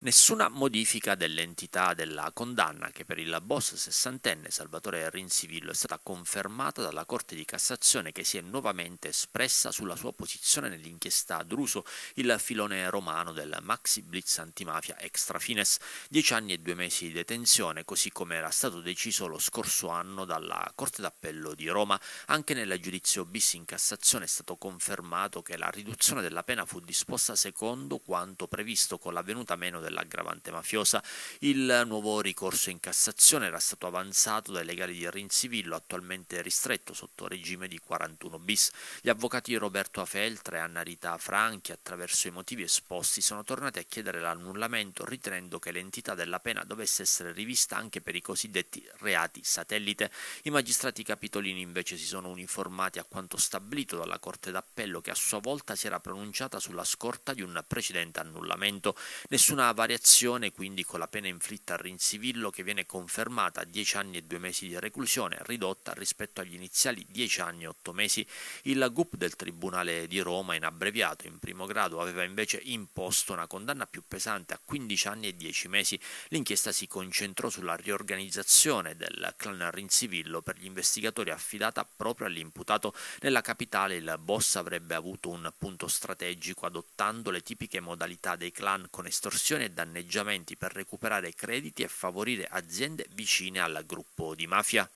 Nessuna modifica dell'entità della condanna che per il boss sessantenne Salvatore Rinsivillo è stata confermata dalla Corte di Cassazione che si è nuovamente espressa sulla sua posizione nell'inchiesta Druso, il filone romano del Maxi Blitz antimafia extra fines, dieci anni e due mesi di detenzione, così come era stato deciso lo scorso anno dalla Corte d'Appello di Roma. Anche nel giudizio bis in Cassazione è stato confermato che la riduzione della pena fu disposta secondo quanto previsto con l'avvenuta meno del dell'aggravante mafiosa. Il nuovo ricorso in Cassazione era stato avanzato dai legali di Rinzivillo, attualmente ristretto sotto regime di 41 bis. Gli avvocati Roberto Afeltra e Anna Rita Franchi, attraverso i motivi esposti, sono tornati a chiedere l'annullamento, ritenendo che l'entità della pena dovesse essere rivista anche per i cosiddetti reati satellite. I magistrati capitolini invece si sono uniformati a quanto stabilito dalla Corte d'Appello che a sua volta si era pronunciata sulla scorta di un precedente annullamento. Nessuna variazione quindi con la pena inflitta al Rinzivillo che viene confermata a 10 anni e 2 mesi di reclusione, ridotta rispetto agli iniziali 10 anni e 8 mesi. Il GUP del Tribunale di Roma, in abbreviato in primo grado, aveva invece imposto una condanna più pesante a 15 anni e 10 mesi. L'inchiesta si concentrò sulla riorganizzazione del clan Rinzivillo per gli investigatori affidata proprio all'imputato. Nella capitale il boss avrebbe avuto un punto strategico adottando le tipiche modalità dei clan con estorsione danneggiamenti per recuperare crediti e favorire aziende vicine al gruppo di mafia.